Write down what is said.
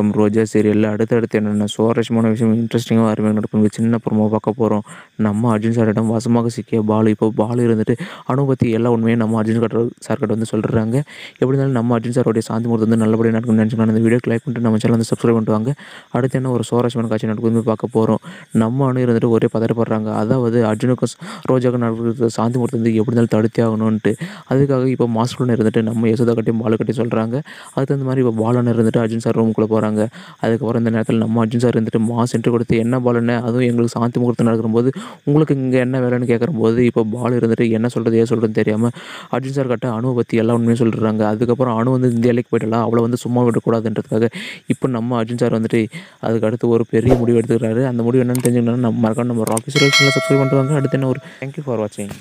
come ரோஜா சீரியலில் அடுத்தடுத்து என்னென்ன சுவாரஸ்யமான விஷயம் இன்ட்ரெஸ்டிங்காக அருமையாக நடக்கும் சின்ன ப்ரோமோ பார்க்க போகிறோம் நம்ம அர்ஜுன் சாரிடம் வசமாக சிக்கிய பாலு இப்போ பாலு இருந்துட்டு அனுபத்தி பற்றி எல்லா உண்மையும் நம்ம அர்ஜுன் கட்டர் சார்கிட்ட வந்து சொல்கிறாங்க எப்படி இருந்தாலும் நம்ம அர்ஜுன் சாரோடைய சாந்தி முகத்து வந்து நல்லபடியாக நடக்கும் நினச்சிக்கலாம் அந்த வீடியோ லைக் பண்ணிட்டு நம்ம சேனல் வந்து சப்ஸ்கிரைப் பண்ணுவாங்க அடுத்து என்ன ஒரு சுவாரஸ்யமான காட்சி வந்து பார்க்க போகிறோம் நம்ம அணு இருந்துட்டு ஒரே பதறப்படுறாங்க அதாவது அர்ஜுனுக்கும் ரோஜாவுக்கும் நடக்கிற சாந்தி முகத்து வந்து எப்படி இருந்தாலும் தடுத்தே ஆகணும்ன்ட்டு அதுக்காக இப்போ மாஸ்டர் இருந்துட்டு நம்ம யசோதா கட்டியும் பாலு கட்டி சொல்கிறாங்க அதுக்கு தகுந்த மாதிரி இப்போ பாலன்னு இருந்துட்டு அர்ஜுன் சார் ரூமுக்குள்ளே போகிறாங்க போகிறாங்க அதுக்கப்புறம் இந்த நேரத்தில் நம்ம அர்ஜுன் சார் இருந்துட்டு மா சென்று கொடுத்து என்ன பாலுன்னு அதுவும் எங்களுக்கு சாந்தி முகூர்த்தம் போது உங்களுக்கு இங்கே என்ன வேலைன்னு கேட்குறம்போது இப்போ பால் இருந்துட்டு என்ன சொல்கிறது ஏன் சொல்கிறதுன்னு தெரியாமல் அர்ஜுன் சார் கட்ட அணுவை பற்றி எல்லாம் உண்மையும் சொல்கிறாங்க அதுக்கப்புறம் அணு வந்து இந்தியாவிலேக்கு போயிட்டலாம் அவளை வந்து சும்மா விடக்கூடாதுன்றதுக்காக இப்போ நம்ம அர்ஜுன் சார் வந்துட்டு அதுக்கு அடுத்து ஒரு பெரிய முடிவு எடுத்துக்கிறாரு அந்த முடிவு என்னென்னு தெரிஞ்சுக்கணும்னா நம்ம மறக்காம நம்ம ராக்கி சப்ஸ்கிரைப் பண்ணுறாங்க அடுத்து என்ன ஒரு தேங்க்யூ ஃபார் வாட்சிங்